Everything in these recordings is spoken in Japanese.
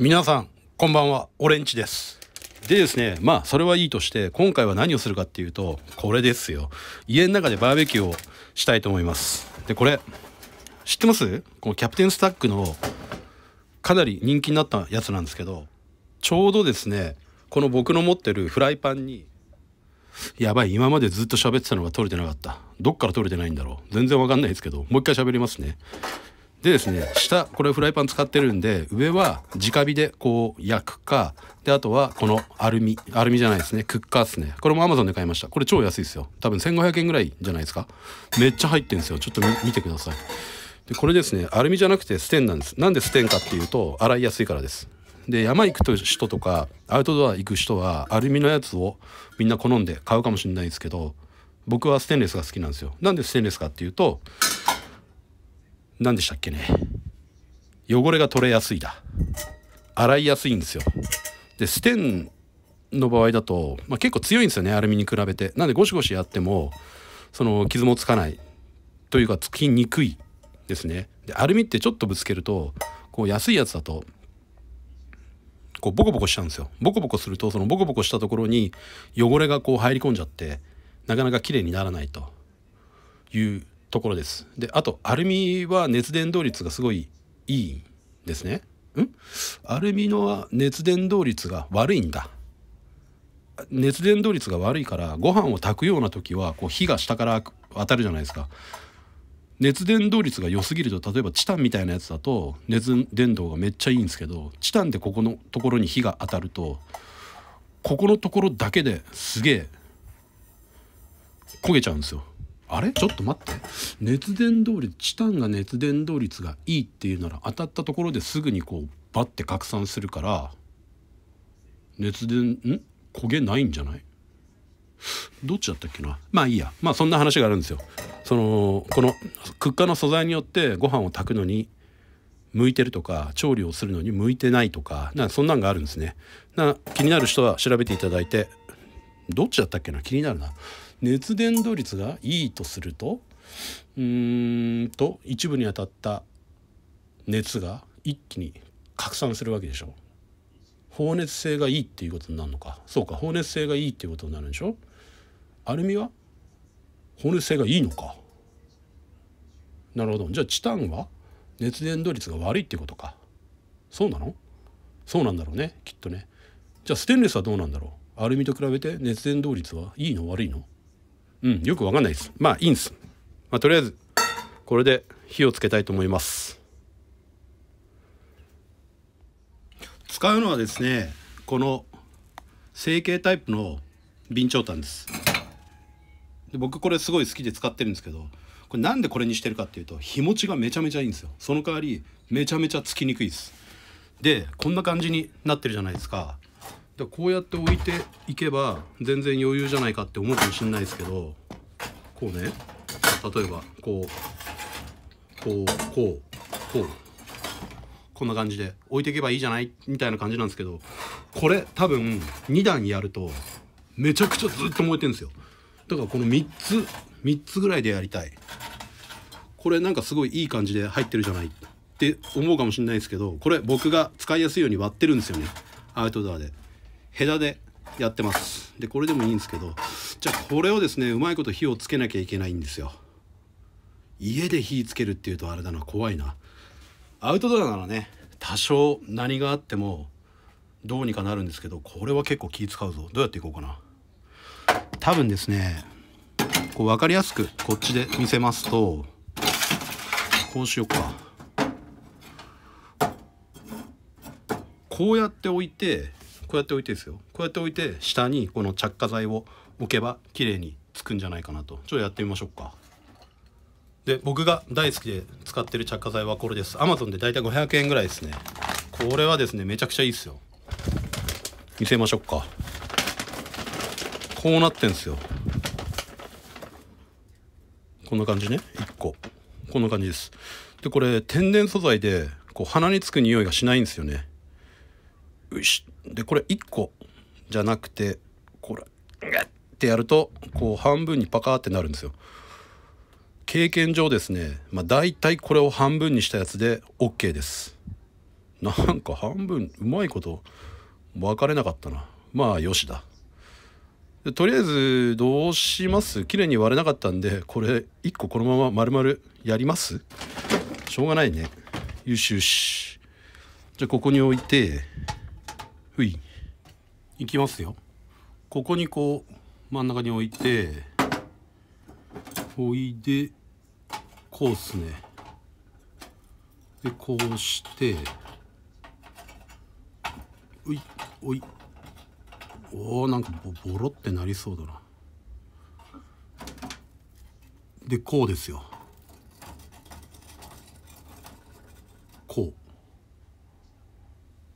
皆さんこんばんはオレンジですでですねまあそれはいいとして今回は何をするかっていうとこれですよ家の中でバーベキューをしたいと思いますでこれ知ってますこのキャプテンスタックのかなり人気になったやつなんですけどちょうどですねこの僕の持ってるフライパンにやばい今までずっと喋ってたのが取れてなかったどっから取れてないんだろう全然わかんないですけどもう一回喋りますねでですね下これフライパン使ってるんで上は直火でこう焼くかであとはこのアルミアルミじゃないですねクッカーですねこれも Amazon で買いましたこれ超安いですよ多分1500円ぐらいじゃないですかめっちゃ入ってんですよちょっと見てくださいでこれですねアルミじゃなくてステンなんですなんでステンかっていうと洗いやすいからですで山行く人とかアウトドア行く人はアルミのやつをみんな好んで買うかもしれないですけど僕はステンレスが好きなんですよなんでステンレスかっていうと何でしたっけね汚れが取れやすいだ洗いやすいんですよでステンの場合だと、まあ、結構強いんですよねアルミに比べてなんでゴシゴシやってもその傷もつかないというかつきにくいですねでアルミってちょっとぶつけるとこう安いやつだとこうボコボコしちゃうんですよボコボコするとそのボコボコしたところに汚れがこう入り込んじゃってなかなか綺麗にならないというところです。で、あと、アルミは熱伝導率がすごいいいんですね。んアルミの熱伝導率が悪いんだ。熱伝導率が悪いから、ご飯を炊くような時は、こう、火が下から当たるじゃないですか。熱伝導率が良すぎると例えばチタンみたいなやつだと熱伝導がめっちゃいいんですけどチタンでここのところに火が当たるとここのところだけですげえ焦げちゃうんですよあれちょっと待って熱伝導率チタンが熱伝導率がいいっていうなら当たったところですぐにこうバッて拡散するから熱伝ん焦げないんじゃないどっちだったっけなまあいいやまあそんな話があるんですよ。そのこのクッカーの素材によってご飯を炊くのに向いてるとか調理をするのに向いてないとかなそんなんがあるんですね。な気になる人は調べていただいてどっちだったっけな気になるな。熱伝導率がいいとするとうーんと一部に当たった熱が一気に拡散するわけでしょ放熱性がいいっていうことになるのかそうか放熱性がいいっていうことになるんでしょアルミは放熱性がいいのかなるほどじゃあチタンは熱伝導率が悪いってことかそうなのそうなんだろうねきっとねじゃあステンレスはどうなんだろうアルミと比べて熱伝導率はいいの悪いのうん、よくわかんないです。まあ、いいんです。まあ、とりあえず、これで火をつけたいと思います。使うのはですね、この成形タイプの備長炭です。で僕これすごい好きで使ってるんですけど、これなんでこれにしてるかっていうと、日持ちがめちゃめちゃいいんですよ。その代わり、めちゃめちゃつきにくいです。で、こんな感じになってるじゃないですか。だこうやって置いていけば全然余裕じゃないかって思うかもしんないですけどこうね例えばこうこうこうこうこんな感じで置いていけばいいじゃないみたいな感じなんですけどこれ多分2段やるとめちゃくちゃずっと燃えてるんですよだからこの3つ3つぐらいでやりたいこれなんかすごいいい感じで入ってるじゃないって思うかもしんないですけどこれ僕が使いやすいように割ってるんですよねアウトドアで枝でやってますでこれでもいいんですけどじゃあこれをですねうまいこと火をつけなきゃいけないんですよ家で火つけるっていうとあれだな怖いなアウトドアならね多少何があってもどうにかなるんですけどこれは結構気使うぞどうやっていこうかな多分ですねこう分かりやすくこっちで見せますとこうしようかこうやって置いてこうやって置いてですよこうやって置いて下にこの着火剤を置けば綺麗につくんじゃないかなとちょっとやってみましょうかで僕が大好きで使ってる着火剤はこれですアマゾンでだいたい500円ぐらいですねこれはですねめちゃくちゃいいですよ見せましょうかこうなってんすよこんな感じね1個こんな感じですでこれ天然素材でこう鼻につく匂いがしないんですよねよしでこれ1個じゃなくてこれガッってやるとこう半分にパカーってなるんですよ。経験上ですね、まあ、大体これを半分にしたやつで OK です。なんか半分うまいこと分かれなかったな。まあよしだ。とりあえずどうします綺麗に割れなかったんでこれ1個このまま丸々やりますしょうがないねよしよしじゃあここに置いてふいいきますよここにこう真ん中に置いておいでこうっすねでこうしておいおいおおなんかボボロってなりそうだなでこうですよこう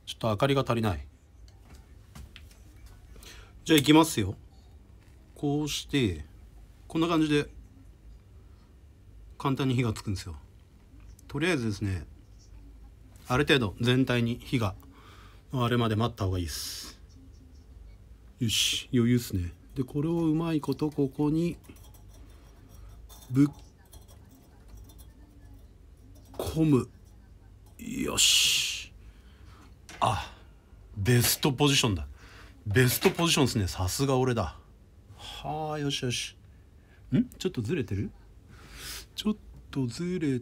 ちょっと明かりが足りないじゃあいきますよこうしてこんな感じで簡単に火がつくんですよとりあえずですねある程度全体に火があれまで待った方がいいですよし余裕っすねでこれをうまいことここにぶっ込むよしあベストポジションだベストポジションですねさすが俺だはあよしよしんちょっとずれてるちょっとずれ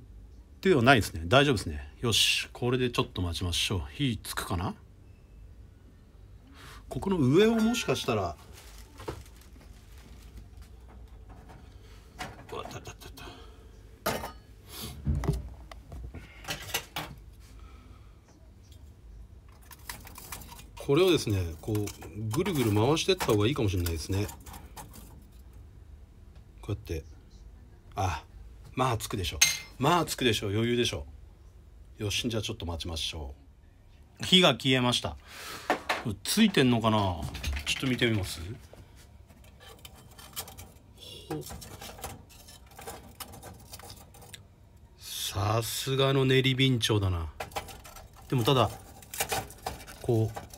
てはないですね大丈夫ですねよしこれでちょっと待ちましょう火つくかなここの上をもしかしたらこれをですねこうぐるぐる回してった方がいいかもしれないですねこうやってあまあつくでしょまあつくでしょ余裕でしょよしじゃあちょっと待ちましょう火が消えましたついてんのかなちょっと見てみますさすがの練り備長だなでもただこう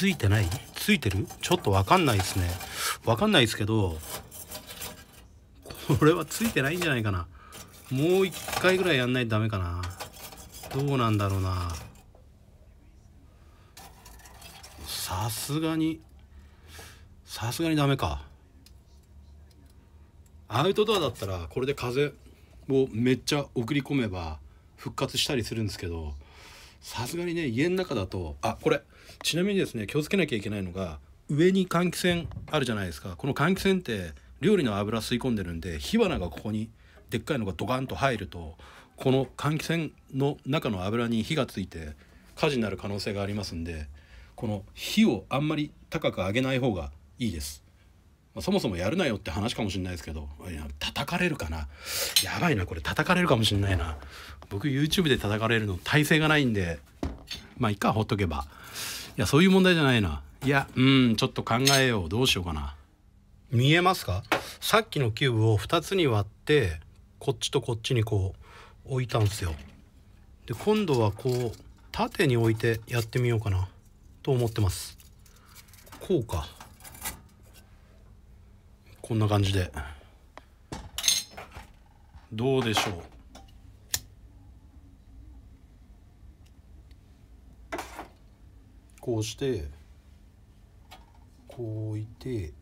ついてないついてるちょっとわかんないですね。わかんないですけど、これはついてないんじゃないかな。もう一回ぐらいやんないとダメかな。どうなんだろうな。さすがに、さすがにダメか。アウトドアだったらこれで風をめっちゃ送り込めば復活したりするんですけど、さすがにね、家の中だと、あ、これ、ちなみにですね気をつけなきゃいけないのが上に換気扇あるじゃないですかこの換気扇って料理の油吸い込んでるんで火花がここにでっかいのがドカンと入るとこの換気扇の中の油に火がついて火事になる可能性がありますんでこの火をあんまり高く上げない方がいいです。まあ、そもそもやるなよって話かもしれないですけど、いや、叩かれるかな。やばいな、これ叩かれるかもしれないな。僕 YouTube で叩かれるの体勢がないんで、まあ、いっか、ほっとけば。やそういう問題じゃないないやうんちょっと考えようどうしようかな見えますかさっきのキューブを2つに割ってこっちとこっちにこう置いたんですよで今度はこう縦に置いてやってみようかなと思ってますこうかこんな感じでどうでしょうこうしてこう置いて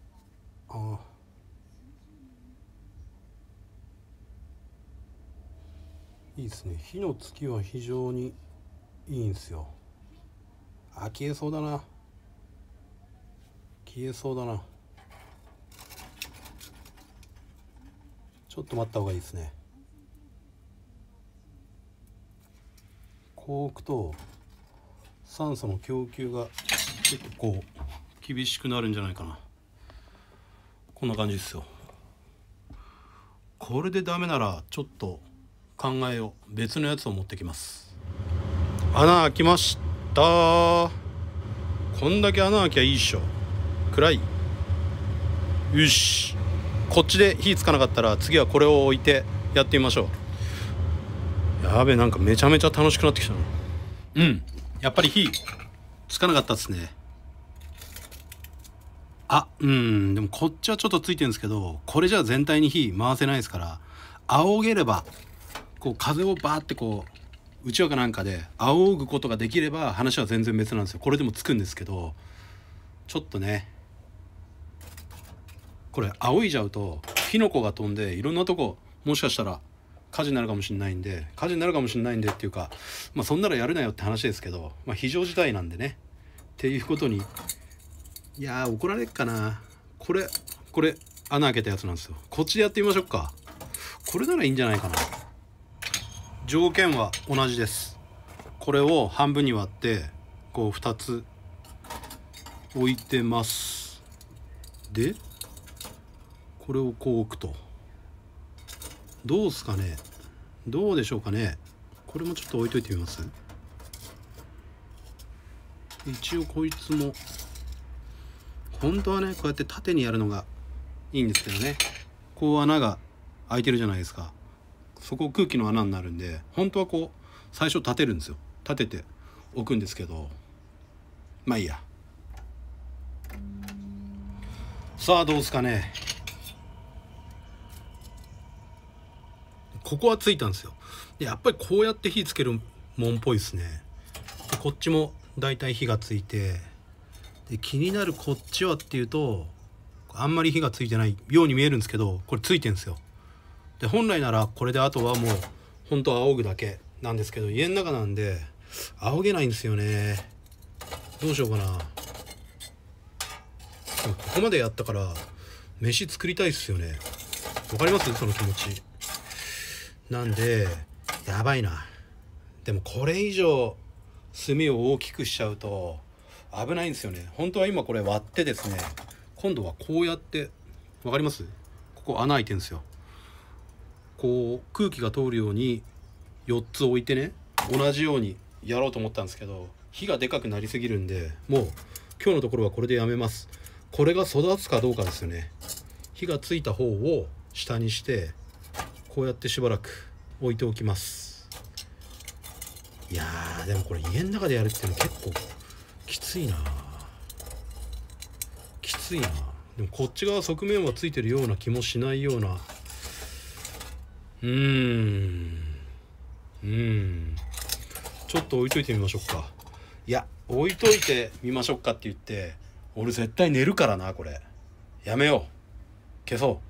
あいいですね火のつきは非常にいいんですよあ消えそうだな消えそうだなちょっと待った方がいいですねこう置くと酸素の供給が結構厳しくなるんじゃないかなこんな感じですよこれでダメならちょっと考えを別のやつを持ってきます穴開きましたこんだけ穴開きゃいいっしょ暗いよしこっちで火つかなかったら次はこれを置いてやってみましょうやべなんかめちゃめちゃ楽しくなってきたなうんやっぱり火つかなかったですねあうんでもこっちはちょっとついてるんですけどこれじゃ全体に火回せないですから仰げればこう風をバーってこううちわかなんかで仰ぐことができれば話は全然別なんですよこれでもつくんですけどちょっとねこれ仰いじゃうと火の粉が飛んでいろんなとこもしかしたら火事になるかもしれないんで火事になるかもしれないんでっていうか、まあ、そんならやるなよって話ですけど、まあ、非常事態なんでねっていうことにいやー怒られっかなこれこれ穴開けたやつなんですよこっちでやってみましょうかこれならいいんじゃないかな条件は同じですこれを半分に割ってこう2つ置いてますでこれをこう置くと。どうすかねどうでしょうかねこれもちょっと置いといてみます一応こいつも本当はねこうやって縦にやるのがいいんですけどねこう穴が開いてるじゃないですかそこ空気の穴になるんで本当はこう最初立てるんですよ立てておくんですけどまあいいやさあどうすかねここはついたんですよでやっぱりこうやって火つけるもんっぽいですねでこっちもだいたい火がついてで気になるこっちはっていうとあんまり火がついてないように見えるんですけどこれついてんですよで本来ならこれであとはもうほんと仰ぐだけなんですけど家の中なんで仰げないんですよねどうしようかなここまでやったから飯作りたいっすよねわかりますその気持ちなんでやばいなでもこれ以上炭を大きくしちゃうと危ないんですよね本当は今これ割ってですね今度はこうやって分かりますここ穴開いてるんですよこう空気が通るように4つ置いてね同じようにやろうと思ったんですけど火がでかくなりすぎるんでもう今日のところはこれでやめますこれが育つかどうかですよね火がついた方を下にしてこうやってしばらく置いておきますいやでもこれ家の中でやるっていうの結構きついなきついなでもこっち側側面はついてるような気もしないようなうーんうんちょっと置いといてみましょうかいや置いといてみましょうかって言って俺絶対寝るからなこれやめよう消そう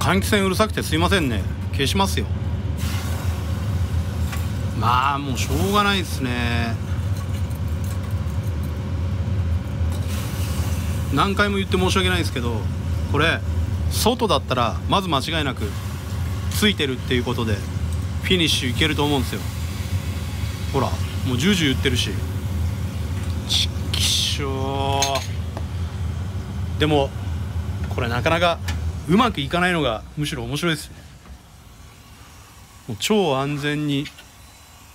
換気扇うるさくてすいませんね消しますよまあもうしょうがないですね何回も言って申し訳ないですけどこれ外だったらまず間違いなくついてるっていうことでフィニッシュいけると思うんですよほらもう重々言ってるしちっきしょでもこれなかなかうまくいかないのがむしろ面白いですねもう超安全に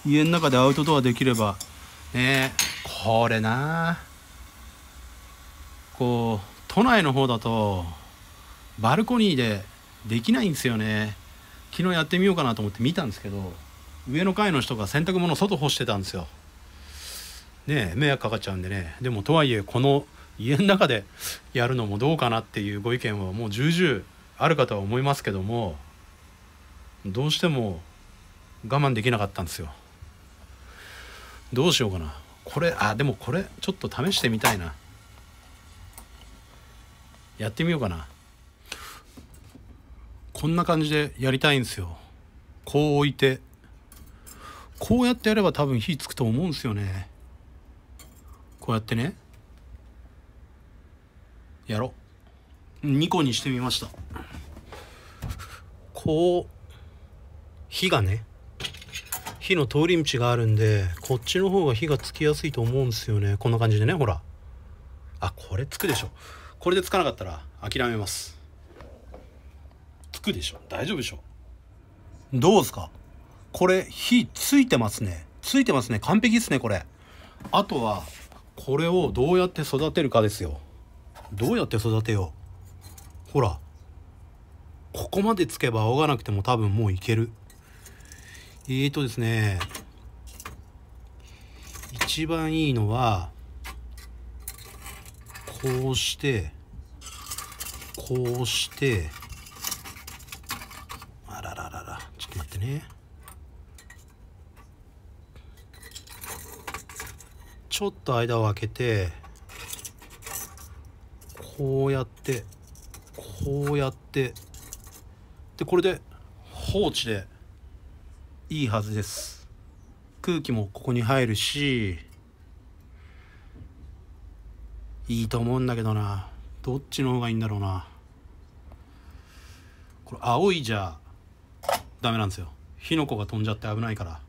家の中でアウトドアできればねこれなこう都内の方だとバルコニーでできないんですよね昨日やってみようかなと思って見たんですけど上の階の人が洗濯物外干してたんですよね迷惑かかっちゃうんでねでもとはいえこの家の中でやるのもどうかなっていうご意見はもう重々あるかとは思いますけどもどうしても我慢できなかったんですよどうしようかなこれあでもこれちょっと試してみたいなやってみようかなこんな感じでやりたいんですよこう置いてこうやってやれば多分火つくと思うんですよねこうやってねやろう2個にしてみましたこう火がね火の通り道があるんでこっちの方が火がつきやすいと思うんですよねこんな感じでねほらあこれつくでしょこれでつかなかったら諦めますつくでしょ大丈夫でしょどうですかこれ火ついてますねついてますね完璧ですねこれあとはこれをどうやって育てるかですよどうやって育てようほらここまでつけば仰がなくても多分もういけるえーとですね一番いいのはこうしてこうしてあららららちょっと待ってねちょっと間を空けてこうやってこうやってでこれで放置でいいはずです空気もここに入るしいいと思うんだけどなどっちの方がいいんだろうなこれ青いじゃダメなんですよ火の粉が飛んじゃって危ないから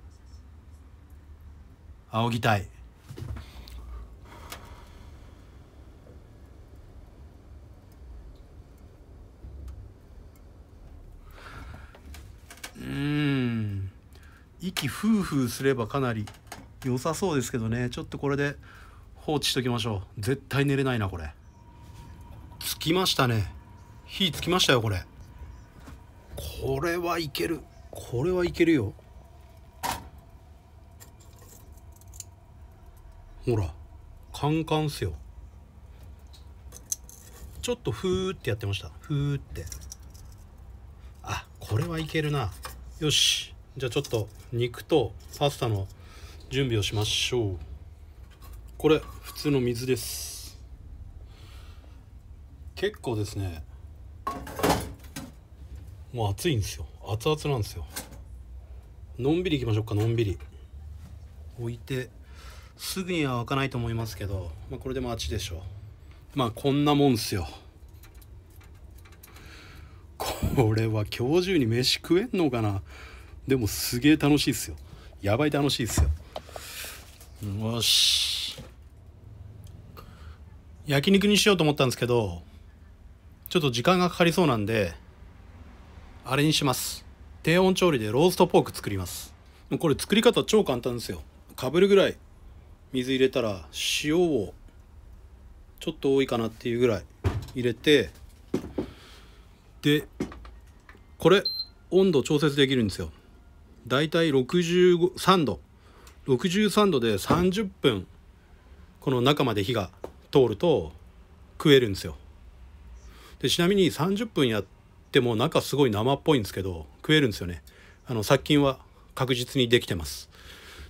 仰ぎたいうん息フーフーすればかなり良さそうですけどねちょっとこれで放置しときましょう絶対寝れないなこれつきましたね火つきましたよこれこれはいけるこれはいけるよほらカンカンっすよちょっとふーってやってましたふーってあこれはいけるなよしじゃあちょっと肉とパスタの準備をしましょうこれ普通の水です結構ですねもう熱いんですよ熱々なんですよのんびりいきましょうかのんびり置いてすぐには開かないと思いますけど、まあ、これで待ちでしょうまあこんなもんっすよこれは今日中に飯食えんのかなでもすげえ楽しいっすよやばい楽しいっすよよし焼肉にしようと思ったんですけどちょっと時間がかかりそうなんであれにします低温調理でローストポーク作りますこれ作り方超簡単ですよかぶるぐらい水入れたら塩をちょっと多いかなっていうぐらい入れてでこれ温度調節できるんですよだいたい63度63度で30分この中まで火が通ると食えるんですよでちなみに30分やっても中すごい生っぽいんですけど食えるんですよねあの殺菌は確実にできてます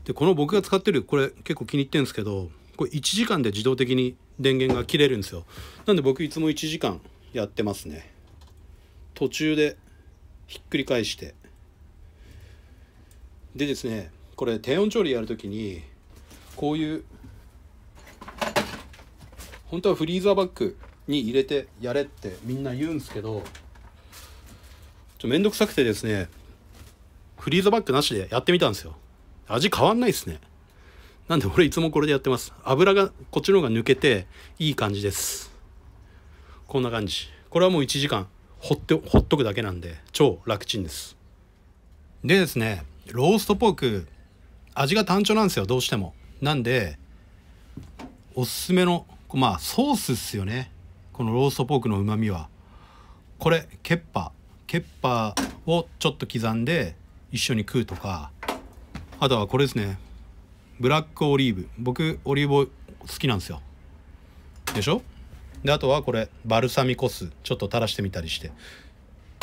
でこの僕が使ってるこれ結構気に入ってるんですけどこれ1時間で自動的に電源が切れるんですよなんで僕いつも1時間やってますね途中でひっくり返してでですねこれ低温調理やるときにこういう本当はフリーザーバッグに入れてやれってみんな言うんですけどちょめんどくさくてですねフリーザーバッグなしでやってみたんですよ味変わんないですねなんで俺いつもこれでやってます油がこっちの方が抜けていい感じですこんな感じこれはもう1時間ほってほっとくだけなんで超楽ちんですでですねローストポーク味が単調なんですよどうしてもなんでおすすめのまあソースっすよねこのローストポークのうまみはこれケッパケッパをちょっと刻んで一緒に食うとかあとはこれですねブラックオリーブ僕オリーブ好きなんですよでしょであとはこれバルサミコ酢ちょっと垂らしてみたりして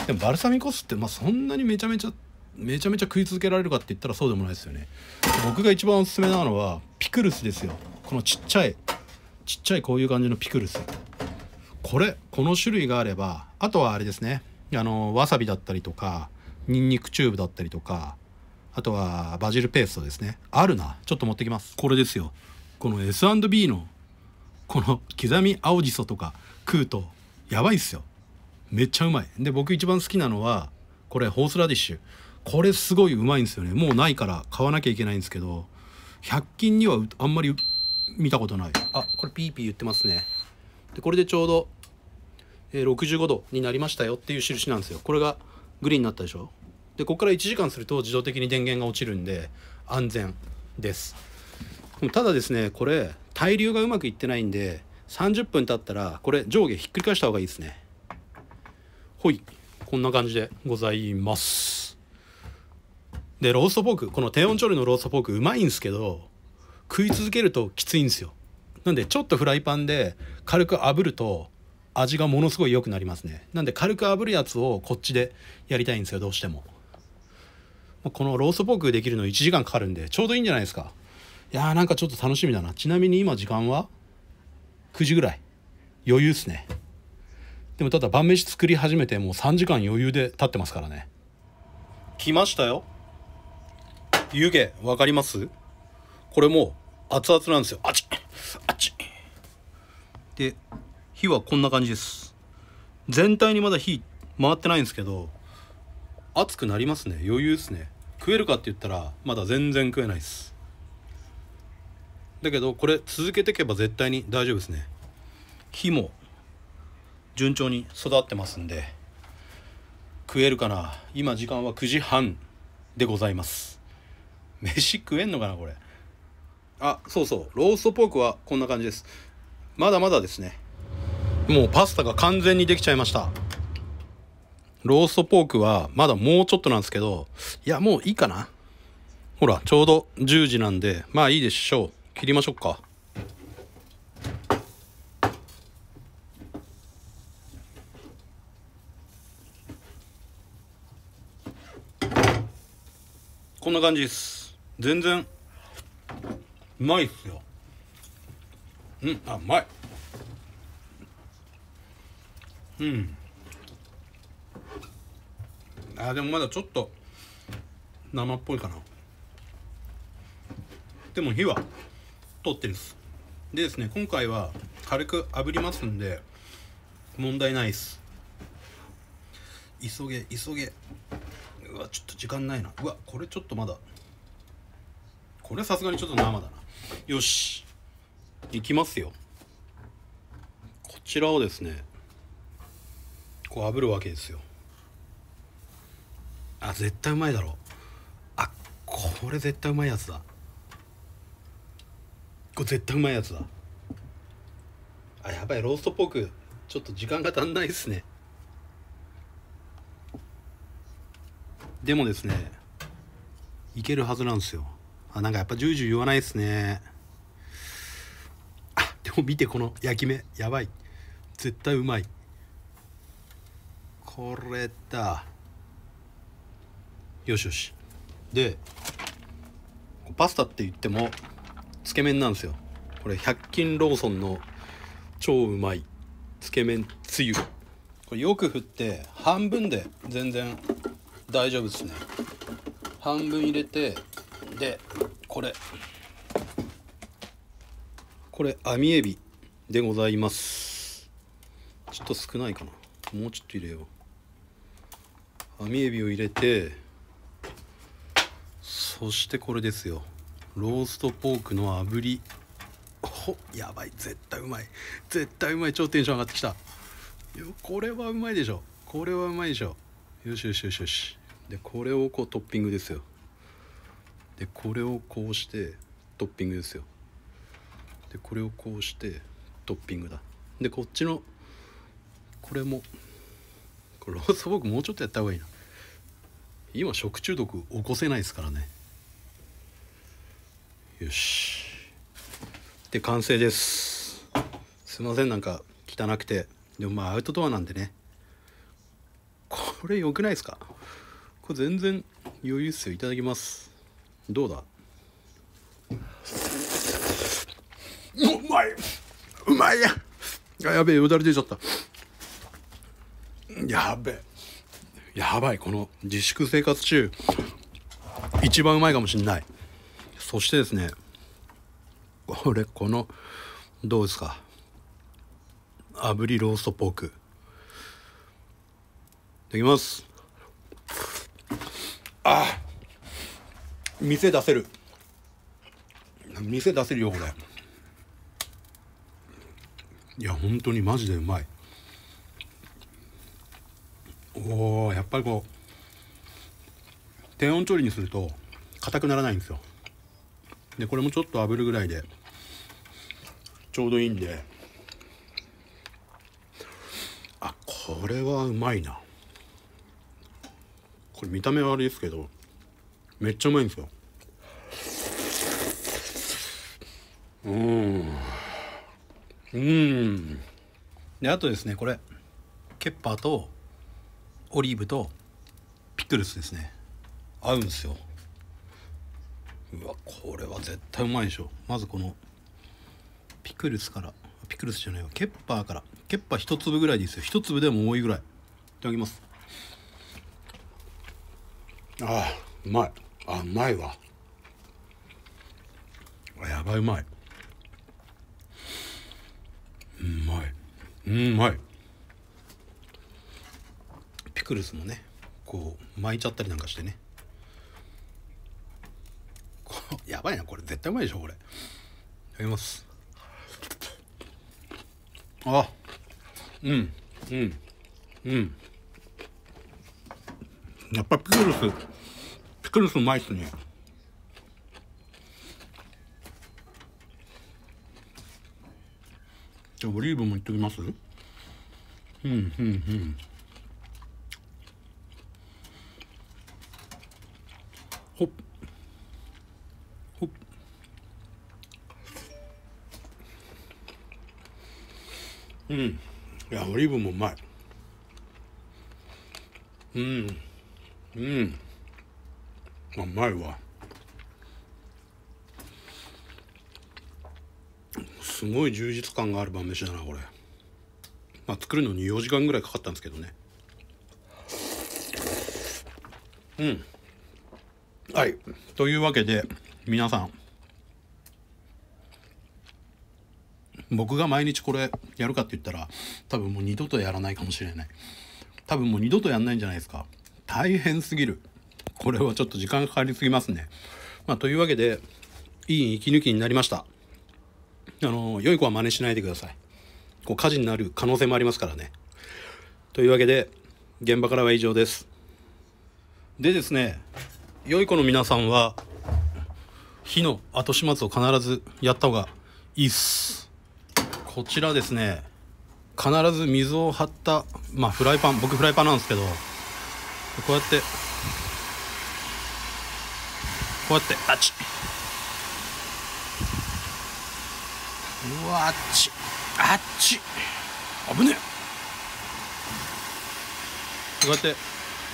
でもバルサミコ酢ってまあそんなにめちゃめちゃめちゃめちゃ食い続けられるかって言ったらそうでもないですよね僕が一番おすすめなのはピクルスですよこのちっちゃいちっちゃいこういう感じのピクルスこれこの種類があればあとはあれですねあのわさびだったりとかニンニクチューブだったりとかあとはバジルペーストですねあるなちょっと持ってきますこれですよこの S&B のこの刻み青じそとか食うとやばいっすよめっちゃうまいで僕一番好きなのはこれホースラディッシュこれすごいうまいんですよねもうないから買わなきゃいけないんですけど100均にはあんまり見たことないあこれピーピー言ってますねでこれでちょうど、え65度になりましたよっていう印なんですよこれがグリーンになったでしょでここから1時間すると自動的に電源が落ちるんで安全ですただですねこれ対流がうまくいってないんで30分経ったらこれ上下ひっくり返した方がいいですねほいこんな感じでございますでローストポークこの低温調理のローストポークうまいんですけど食い続けるときついんですよなんでちょっとフライパンで軽く炙ると味がものすごい良くなりますねなんで軽く炙るやつをこっちでやりたいんですよどうしてもこのローストポークできるの1時間かかるんでちょうどいいんじゃないですかやーなんかちょっと楽しみだなちなみに今時間は9時ぐらい余裕っすねでもただ晩飯作り始めてもう3時間余裕で経ってますからね来ましたよ湯気分かりますこれもう熱々なんですよあちあちで火はこんな感じです全体にまだ火回ってないんですけど熱くなりますね余裕っすね食えるかって言ったらまだ全然食えないですだけどこれ続けていけば絶対に大丈夫ですね木も順調に育ってますんで食えるかな今時間は9時半でございます飯食えんのかなこれあそうそうローストポークはこんな感じですまだまだですねもうパスタが完全にできちゃいましたローストポークはまだもうちょっとなんですけどいやもういいかなほらちょうど10時なんでまあいいでしょう切りましょうかこんな感じです全然うまいっすようんあうまいうんあでもまだちょっと生っぽいかなでも火は通ってるんですでですね今回は軽く炙りますんで問題ないっす急げ急げうわちょっと時間ないなうわこれちょっとまだこれさすがにちょっと生だなよしいきますよこちらをですねこう炙るわけですよあ絶対うまいだろうあこれ絶対うまいやつだこれ絶対うまいやつだあやばいローストポークちょっと時間が足んないですねでもですねいけるはずなんですよあなんかやっぱジュージュー言わないですねあでも見てこの焼き目やばい絶対うまいこれだよしよしでパスタって言ってもつけ麺なんですよこれ100均ローソンの超うまいつけ麺つゆこれよく振って半分で全然大丈夫ですね半分入れてでこれこれ網エビでございますちょっと少ないかなもうちょっと入れよう網エビを入れてそしてこれですよローストポークの炙りほやばい絶対うまい絶対うまい超テンション上がってきたこれはうまいでしょこれはうまいでしょよしよしよしよしでこれをこうトッピングですよでこれをこうしてトッピングですよでこれをこうしてトッピングだでこっちのこれもこれローストポークもうちょっとやった方がいいな今食中毒起こせないですからねよしで完成ですすいませんなんか汚くてでもまあアウトドアなんでねこれ良くないですかこれ全然余裕っすよいただきますどうだうまいうまいやあやべえよだれ出ちゃったやべえやばいこの自粛生活中一番うまいかもしんないそしてですねこれこのどうですか炙りローストポークいただきますあ店出せる店出せるよこれいや本当にマジでうまいおーやっぱりこう低温調理にすると硬くならないんですよでこれもちょっと炙るぐらいでちょうどいいんであこれはうまいなこれ見た目はあれですけどめっちゃうまいんですようんうんであとですねこれケッパーとオリーブとピクルスですね合うんですようわこれは絶対うまいでしょまずこのピクルスからピクルスじゃないよケッパーからケッパー1粒ぐらいですよ1粒でも多いぐらいいただきますあうまいあうまいわやばいうまいうまいうまいピクルスもねこう巻いちゃったりなんかしてねばいなこれ絶対うまいでしょこれいただきますあうんうんうんやっぱピクルスピクルスうまいっすねじゃオリーブもいっときますうんうんうんほっうんいやオリーブもうまいうんうんうまいわすごい充実感がある晩飯だなこれまあ作るのに4時間ぐらいかかったんですけどねうんはいというわけで皆さん僕が毎日これやるかって言ったら多分もう二度とやらないかもしれない多分もう二度とやんないんじゃないですか大変すぎるこれはちょっと時間かかりすぎますねまあというわけでいい息抜きになりましたあの良い子は真似しないでくださいこう火事になる可能性もありますからねというわけで現場からは以上ですでですね良い子の皆さんは火の後始末を必ずやった方がいいっすこちらですね必ず水を張った、まあ、フライパン僕フライパンなんですけどこうやってこうやってあっちうわあっちあっち危ねえこうやって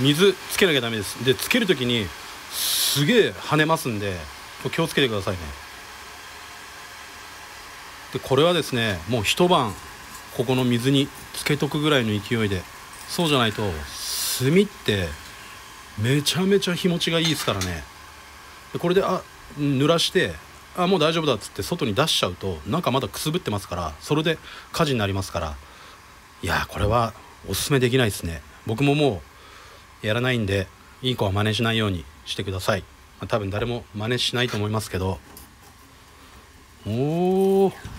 水つけなきゃダメですでつける時にすげえ跳ねますんで気をつけてくださいねでこれはですねもう一晩ここの水につけとくぐらいの勢いでそうじゃないと炭ってめちゃめちゃ日持ちがいいですからねでこれであ濡らしてあもう大丈夫だっつって外に出しちゃうとなんかまだくすぶってますからそれで火事になりますからいやこれはおすすめできないですね僕ももうやらないんでいい子は真似しないようにしてください、まあ、多分誰も真似しないと思いますけどおお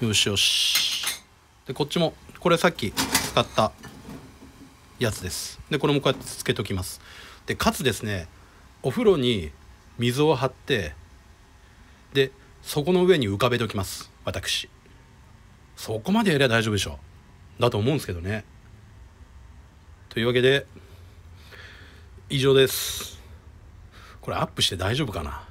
よしよしでこっちもこれさっき使ったやつですでこれもこうやってつけときますでかつですねお風呂に水を張ってでそこの上に浮かべておきます私そこまでやりゃ大丈夫でしょだと思うんですけどねというわけで以上ですこれアップして大丈夫かな